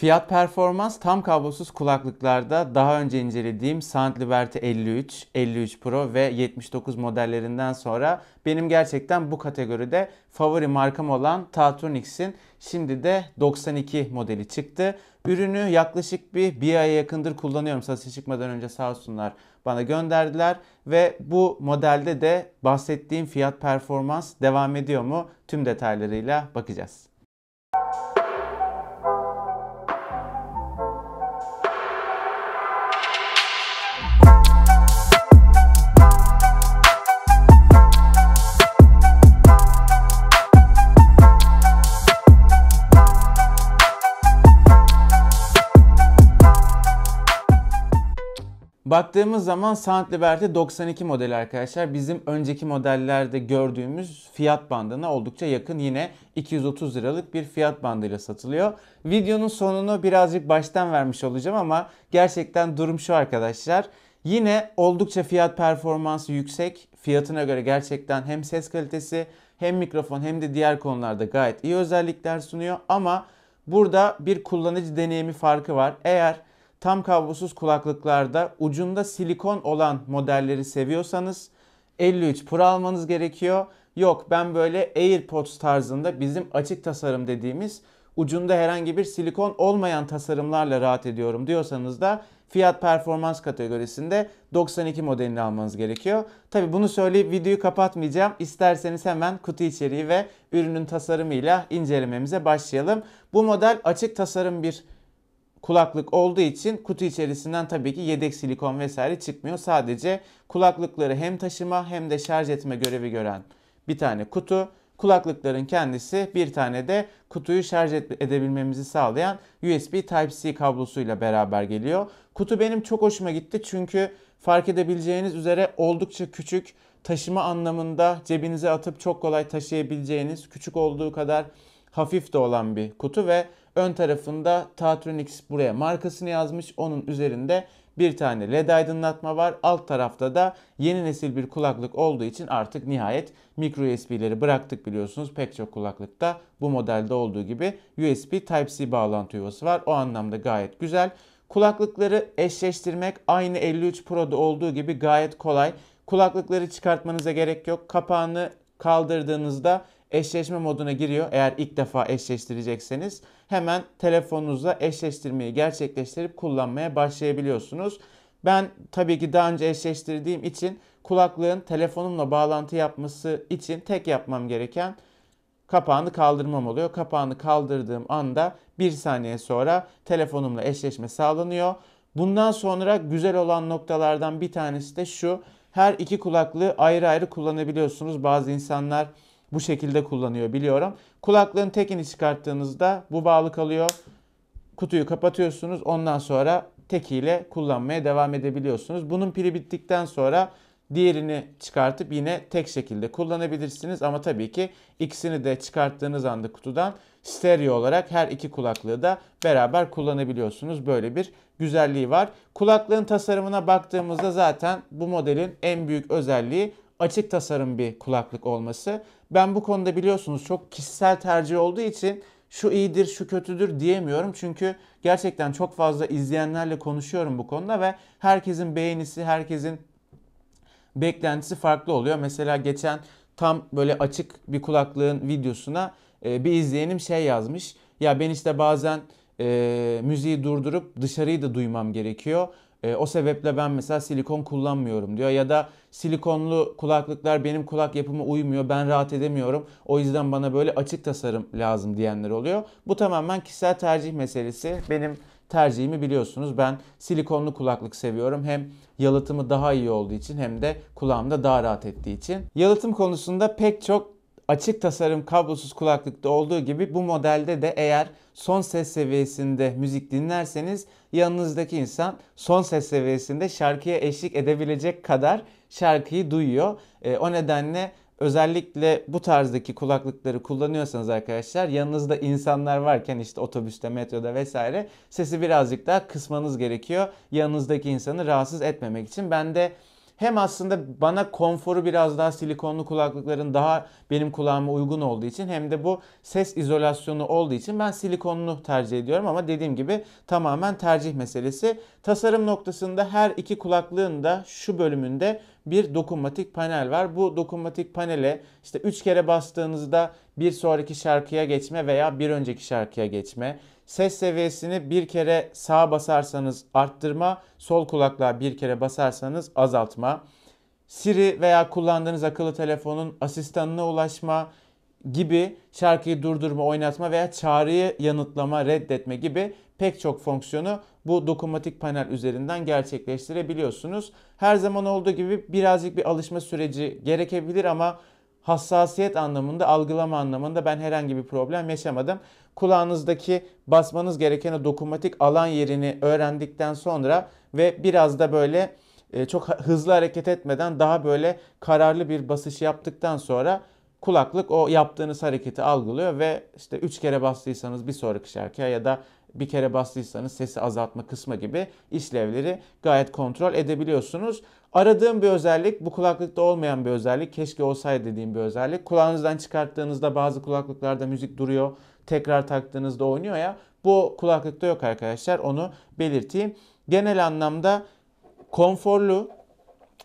Fiyat performans tam kablosuz kulaklıklarda daha önce incelediğim Sound Liberty 53, 53 Pro ve 79 modellerinden sonra benim gerçekten bu kategoride favori markam olan Tatronics'in şimdi de 92 modeli çıktı. Ürünü yaklaşık bir, bir aya yakındır kullanıyorum. Satışa çıkmadan önce sağ olsunlar bana gönderdiler ve bu modelde de bahsettiğim fiyat performans devam ediyor mu tüm detaylarıyla bakacağız. Baktığımız zaman Saint Liberty 92 modeli arkadaşlar. Bizim önceki modellerde gördüğümüz fiyat bandına oldukça yakın. Yine 230 liralık bir fiyat bandıyla satılıyor. Videonun sonunu birazcık baştan vermiş olacağım ama gerçekten durum şu arkadaşlar. Yine oldukça fiyat performansı yüksek. Fiyatına göre gerçekten hem ses kalitesi hem mikrofon hem de diğer konularda gayet iyi özellikler sunuyor. Ama burada bir kullanıcı deneyimi farkı var. Eğer tam kablosuz kulaklıklarda ucunda silikon olan modelleri seviyorsanız 53 Pro almanız gerekiyor. Yok ben böyle AirPods tarzında bizim açık tasarım dediğimiz ucunda herhangi bir silikon olmayan tasarımlarla rahat ediyorum diyorsanız da fiyat performans kategorisinde 92 modelini almanız gerekiyor. Tabi bunu söyleyip videoyu kapatmayacağım. İsterseniz hemen kutu içeriği ve ürünün tasarımıyla incelememize başlayalım. Bu model açık tasarım bir kulaklık olduğu için kutu içerisinden tabii ki yedek silikon vesaire çıkmıyor. Sadece kulaklıkları hem taşıma hem de şarj etme görevi gören bir tane kutu. Kulaklıkların kendisi bir tane de kutuyu şarj edebilmemizi sağlayan USB Type-C kablosuyla beraber geliyor. Kutu benim çok hoşuma gitti çünkü fark edebileceğiniz üzere oldukça küçük. Taşıma anlamında cebinize atıp çok kolay taşıyabileceğiniz, küçük olduğu kadar hafif de olan bir kutu ve ön tarafında Tatronix buraya markasını yazmış. Onun üzerinde bir tane led aydınlatma var. Alt tarafta da yeni nesil bir kulaklık olduğu için artık nihayet micro USB'leri bıraktık biliyorsunuz. Pek çok kulaklıkta bu modelde olduğu gibi USB Type-C bağlantı yuvası var. O anlamda gayet güzel. Kulaklıkları eşleştirmek aynı 53 Pro'da olduğu gibi gayet kolay. Kulaklıkları çıkartmanıza gerek yok. Kapağını kaldırdığınızda eşleşme moduna giriyor. Eğer ilk defa eşleştirecekseniz hemen telefonunuzla eşleştirmeyi gerçekleştirip kullanmaya başlayabiliyorsunuz. Ben tabii ki daha önce eşleştirdiğim için kulaklığın telefonumla bağlantı yapması için tek yapmam gereken kapağını kaldırmam oluyor. Kapağını kaldırdığım anda bir saniye sonra telefonumla eşleşme sağlanıyor. Bundan sonra güzel olan noktalardan bir tanesi de şu. Her iki kulaklığı ayrı ayrı kullanabiliyorsunuz. Bazı insanlar bu şekilde kullanıyor biliyorum. Kulaklığın tekini çıkarttığınızda bu bağlı kalıyor. Kutuyu kapatıyorsunuz. Ondan sonra tekiyle kullanmaya devam edebiliyorsunuz. Bunun pili bittikten sonra diğerini çıkartıp yine tek şekilde kullanabilirsiniz. Ama tabii ki ikisini de çıkarttığınız anda kutudan stereo olarak her iki kulaklığı da beraber kullanabiliyorsunuz. Böyle bir güzelliği var. Kulaklığın tasarımına baktığımızda zaten bu modelin en büyük özelliği açık tasarım bir kulaklık olması. Ben bu konuda biliyorsunuz çok kişisel tercih olduğu için şu iyidir, şu kötüdür diyemiyorum. Çünkü gerçekten çok fazla izleyenlerle konuşuyorum bu konuda ve herkesin beğenisi, herkesin beklentisi farklı oluyor. Mesela geçen tam böyle açık bir kulaklığın videosuna e, bir izleyenim şey yazmış. Ya ben işte bazen e, müziği durdurup dışarıyı da duymam gerekiyor. E, o sebeple ben mesela silikon kullanmıyorum diyor ya da silikonlu kulaklıklar benim kulak yapıma uymuyor, ben rahat edemiyorum. O yüzden bana böyle açık tasarım lazım diyenler oluyor. Bu tamamen kişisel tercih meselesi. Benim tercihimi biliyorsunuz. Ben silikonlu kulaklık seviyorum. Hem yalıtımı daha iyi olduğu için hem de kulağımda daha rahat ettiği için. Yalıtım konusunda pek çok açık tasarım kablosuz kulaklıkta olduğu gibi bu modelde de eğer son ses seviyesinde müzik dinlerseniz yanınızdaki insan son ses seviyesinde şarkıya eşlik edebilecek kadar şarkıyı duyuyor. E, o nedenle özellikle bu tarzdaki kulaklıkları kullanıyorsanız arkadaşlar yanınızda insanlar varken işte otobüste, metroda vesaire sesi birazcık daha kısmanız gerekiyor. Yanınızdaki insanı rahatsız etmemek için. Ben de hem aslında bana konforu biraz daha silikonlu kulaklıkların daha benim kulağıma uygun olduğu için hem de bu ses izolasyonu olduğu için ben silikonlu tercih ediyorum ama dediğim gibi tamamen tercih meselesi. Tasarım noktasında her iki kulaklığın da şu bölümünde bir dokunmatik panel var. Bu dokunmatik panele işte 3 kere bastığınızda bir sonraki şarkıya geçme veya bir önceki şarkıya geçme ses seviyesini bir kere sağ basarsanız arttırma, sol kulaklığa bir kere basarsanız azaltma. Siri veya kullandığınız akıllı telefonun asistanına ulaşma gibi şarkıyı durdurma, oynatma veya çağrıyı yanıtlama, reddetme gibi pek çok fonksiyonu bu dokunmatik panel üzerinden gerçekleştirebiliyorsunuz. Her zaman olduğu gibi birazcık bir alışma süreci gerekebilir ama hassasiyet anlamında, algılama anlamında ben herhangi bir problem yaşamadım. Kulağınızdaki basmanız gereken o dokunmatik alan yerini öğrendikten sonra ve biraz da böyle e, çok hızlı hareket etmeden daha böyle kararlı bir basış yaptıktan sonra kulaklık o yaptığınız hareketi algılıyor ve işte 3 kere bastıysanız bir sonraki şarkıya ya da bir kere bastıysanız sesi azaltma kısmı gibi işlevleri gayet kontrol edebiliyorsunuz. Aradığım bir özellik bu kulaklıkta olmayan bir özellik keşke olsaydı dediğim bir özellik. Kulağınızdan çıkarttığınızda bazı kulaklıklarda müzik duruyor tekrar taktığınızda oynuyor ya bu kulaklıkta yok arkadaşlar onu belirteyim. Genel anlamda konforlu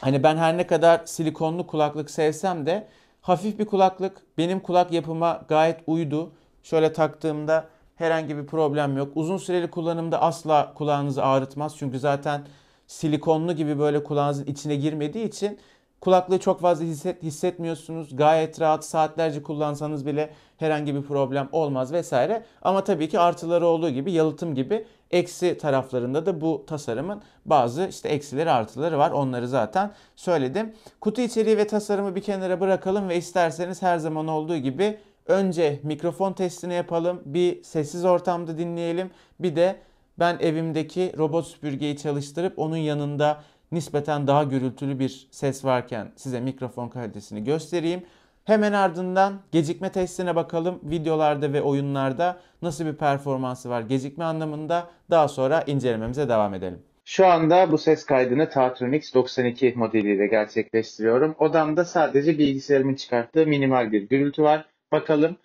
hani ben her ne kadar silikonlu kulaklık sevsem de hafif bir kulaklık benim kulak yapıma gayet uydu. Şöyle taktığımda Herhangi bir problem yok. Uzun süreli kullanımda asla kulağınızı ağrıtmaz. Çünkü zaten silikonlu gibi böyle kulağınızın içine girmediği için kulaklığı çok fazla hisset, hissetmiyorsunuz. Gayet rahat saatlerce kullansanız bile herhangi bir problem olmaz vesaire. Ama tabii ki artıları olduğu gibi yalıtım gibi eksi taraflarında da bu tasarımın bazı işte eksileri artıları var. Onları zaten söyledim. Kutu içeriği ve tasarımı bir kenara bırakalım ve isterseniz her zaman olduğu gibi Önce mikrofon testini yapalım. Bir sessiz ortamda dinleyelim. Bir de ben evimdeki robot süpürgeyi çalıştırıp onun yanında nispeten daha gürültülü bir ses varken size mikrofon kalitesini göstereyim. Hemen ardından gecikme testine bakalım. Videolarda ve oyunlarda nasıl bir performansı var gecikme anlamında. Daha sonra incelememize devam edelim. Şu anda bu ses kaydını Tatronix 92 modeliyle gerçekleştiriyorum. Odamda sadece bilgisayarımın çıkarttığı minimal bir gürültü var. Bakalım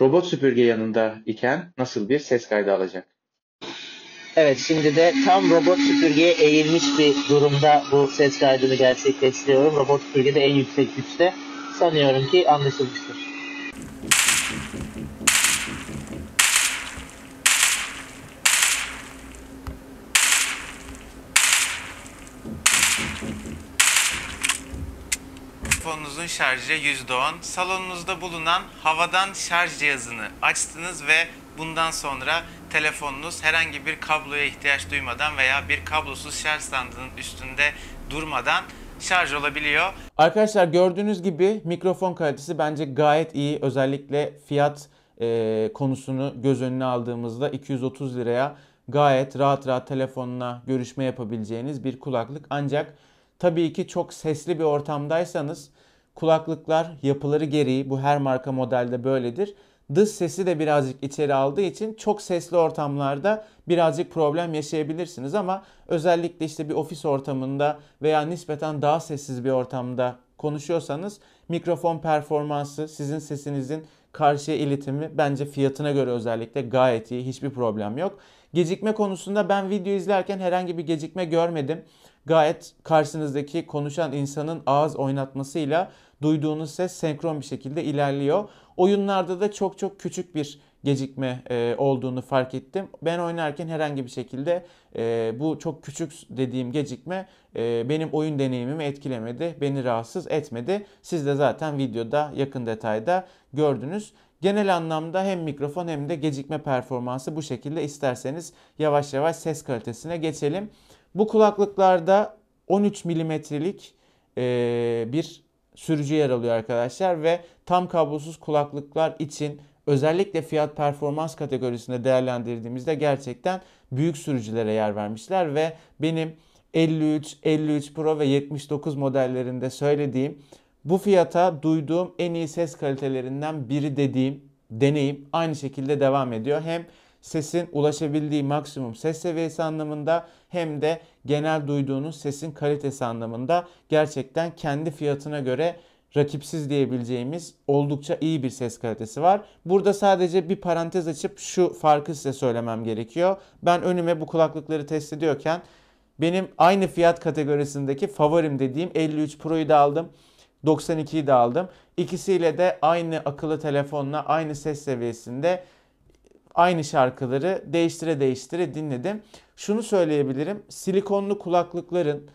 robot süpürge yanında iken nasıl bir ses kaydı alacak? Evet şimdi de tam robot süpürgeye eğilmiş bir durumda bu ses kaydını gerçekleştiriyorum. Robot süpürge de en yüksek güçte. Sanıyorum ki anlaşılmıştır. şarjı %10. Salonunuzda bulunan havadan şarj cihazını açtınız ve bundan sonra telefonunuz herhangi bir kabloya ihtiyaç duymadan veya bir kablosuz şarj standının üstünde durmadan şarj olabiliyor. Arkadaşlar gördüğünüz gibi mikrofon kalitesi bence gayet iyi. Özellikle fiyat e, konusunu göz önüne aldığımızda 230 liraya gayet rahat rahat telefonla görüşme yapabileceğiniz bir kulaklık. Ancak tabii ki çok sesli bir ortamdaysanız Kulaklıklar yapıları gereği bu her marka modelde böyledir. Dış sesi de birazcık içeri aldığı için çok sesli ortamlarda birazcık problem yaşayabilirsiniz ama özellikle işte bir ofis ortamında veya nispeten daha sessiz bir ortamda konuşuyorsanız mikrofon performansı sizin sesinizin karşıya iletimi bence fiyatına göre özellikle gayet iyi hiçbir problem yok. Gecikme konusunda ben video izlerken herhangi bir gecikme görmedim gayet karşınızdaki konuşan insanın ağız oynatmasıyla duyduğunuz ses senkron bir şekilde ilerliyor. Oyunlarda da çok çok küçük bir gecikme e, olduğunu fark ettim. Ben oynarken herhangi bir şekilde e, bu çok küçük dediğim gecikme e, benim oyun deneyimimi etkilemedi, beni rahatsız etmedi. Siz de zaten videoda yakın detayda gördünüz. Genel anlamda hem mikrofon hem de gecikme performansı bu şekilde isterseniz yavaş yavaş ses kalitesine geçelim. Bu kulaklıklarda 13 milimetrelik bir sürücü yer alıyor arkadaşlar ve tam kablosuz kulaklıklar için özellikle fiyat performans kategorisinde değerlendirdiğimizde gerçekten büyük sürücülere yer vermişler ve benim 53, 53 Pro ve 79 modellerinde söylediğim bu fiyata duyduğum en iyi ses kalitelerinden biri dediğim deneyim aynı şekilde devam ediyor. Hem sesin ulaşabildiği maksimum ses seviyesi anlamında hem de genel duyduğunuz sesin kalitesi anlamında gerçekten kendi fiyatına göre rakipsiz diyebileceğimiz oldukça iyi bir ses kalitesi var. Burada sadece bir parantez açıp şu farkı size söylemem gerekiyor. Ben önüme bu kulaklıkları test ediyorken benim aynı fiyat kategorisindeki favorim dediğim 53 Pro'yu da aldım. 92'yi de aldım. İkisiyle de aynı akıllı telefonla aynı ses seviyesinde aynı şarkıları değiştire değiştire dinledim. Şunu söyleyebilirim. Silikonlu kulaklıkların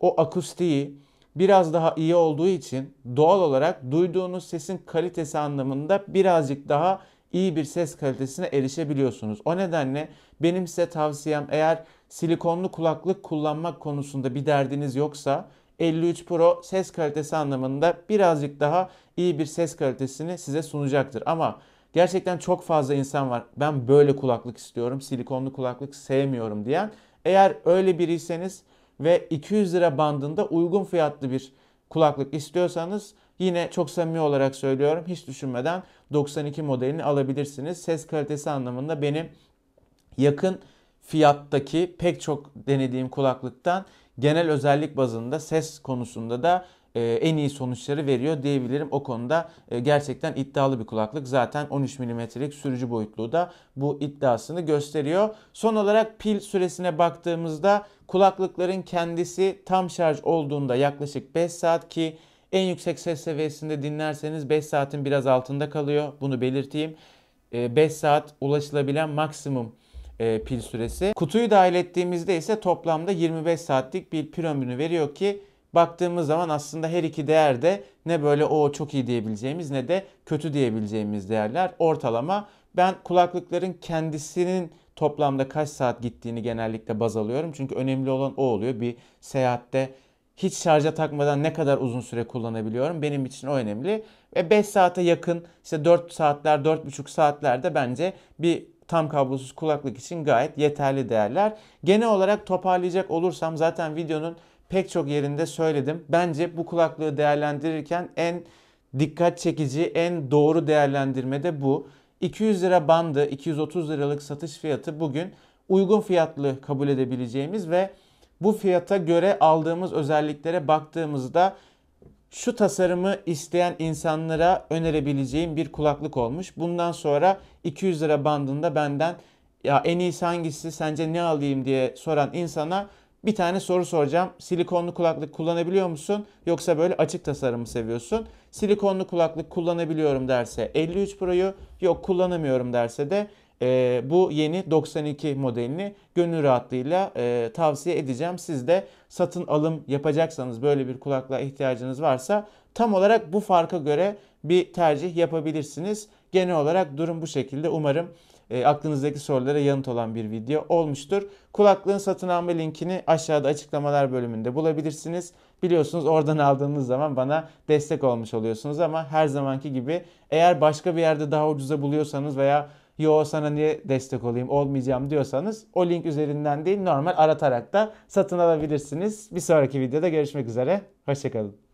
o akustiği biraz daha iyi olduğu için doğal olarak duyduğunuz sesin kalitesi anlamında birazcık daha iyi bir ses kalitesine erişebiliyorsunuz. O nedenle benim size tavsiyem eğer silikonlu kulaklık kullanmak konusunda bir derdiniz yoksa 53 Pro ses kalitesi anlamında birazcık daha iyi bir ses kalitesini size sunacaktır. Ama Gerçekten çok fazla insan var. Ben böyle kulaklık istiyorum. Silikonlu kulaklık sevmiyorum diyen. Eğer öyle biriyseniz ve 200 lira bandında uygun fiyatlı bir kulaklık istiyorsanız yine çok samimi olarak söylüyorum hiç düşünmeden 92 modelini alabilirsiniz. Ses kalitesi anlamında benim yakın fiyattaki pek çok denediğim kulaklıktan genel özellik bazında ses konusunda da e, en iyi sonuçları veriyor diyebilirim. O konuda e, gerçekten iddialı bir kulaklık. Zaten 13 milimetrelik sürücü boyutluğu da bu iddiasını gösteriyor. Son olarak pil süresine baktığımızda kulaklıkların kendisi tam şarj olduğunda yaklaşık 5 saat ki en yüksek ses seviyesinde dinlerseniz 5 saatin biraz altında kalıyor. Bunu belirteyim. 5 e, saat ulaşılabilen maksimum pil süresi. Kutuyu dahil ettiğimizde ise toplamda 25 saatlik bir pil ömrünü veriyor ki baktığımız zaman aslında her iki değer de ne böyle o çok iyi diyebileceğimiz ne de kötü diyebileceğimiz değerler. Ortalama ben kulaklıkların kendisinin toplamda kaç saat gittiğini genellikle baz alıyorum. Çünkü önemli olan o oluyor. Bir seyahatte hiç şarja takmadan ne kadar uzun süre kullanabiliyorum benim için o önemli. Ve 5 saate yakın işte 4 saatler 4,5 saatlerde bence bir tam kablosuz kulaklık için gayet yeterli değerler. Genel olarak toparlayacak olursam zaten videonun pek çok yerinde söyledim. Bence bu kulaklığı değerlendirirken en dikkat çekici, en doğru değerlendirme de bu. 200 lira bandı, 230 liralık satış fiyatı bugün uygun fiyatlı kabul edebileceğimiz ve bu fiyata göre aldığımız özelliklere baktığımızda şu tasarımı isteyen insanlara önerebileceğim bir kulaklık olmuş. Bundan sonra 200 lira bandında benden ya en iyisi hangisi sence ne alayım diye soran insana bir tane soru soracağım. Silikonlu kulaklık kullanabiliyor musun? Yoksa böyle açık tasarımı seviyorsun? Silikonlu kulaklık kullanabiliyorum derse 53 Pro'yu, yok kullanamıyorum derse de e, bu yeni 92 modelini gönül rahatlığıyla e, tavsiye edeceğim. Siz de satın alım yapacaksanız böyle bir kulaklığa ihtiyacınız varsa tam olarak bu farka göre bir tercih yapabilirsiniz. Genel olarak durum bu şekilde. Umarım e, aklınızdaki sorulara yanıt olan bir video olmuştur. Kulaklığın satın alma linkini aşağıda açıklamalar bölümünde bulabilirsiniz. Biliyorsunuz oradan aldığınız zaman bana destek olmuş oluyorsunuz ama her zamanki gibi eğer başka bir yerde daha ucuza buluyorsanız veya yo sana niye destek olayım olmayacağım diyorsanız o link üzerinden değil normal aratarak da satın alabilirsiniz. Bir sonraki videoda görüşmek üzere. Hoşçakalın.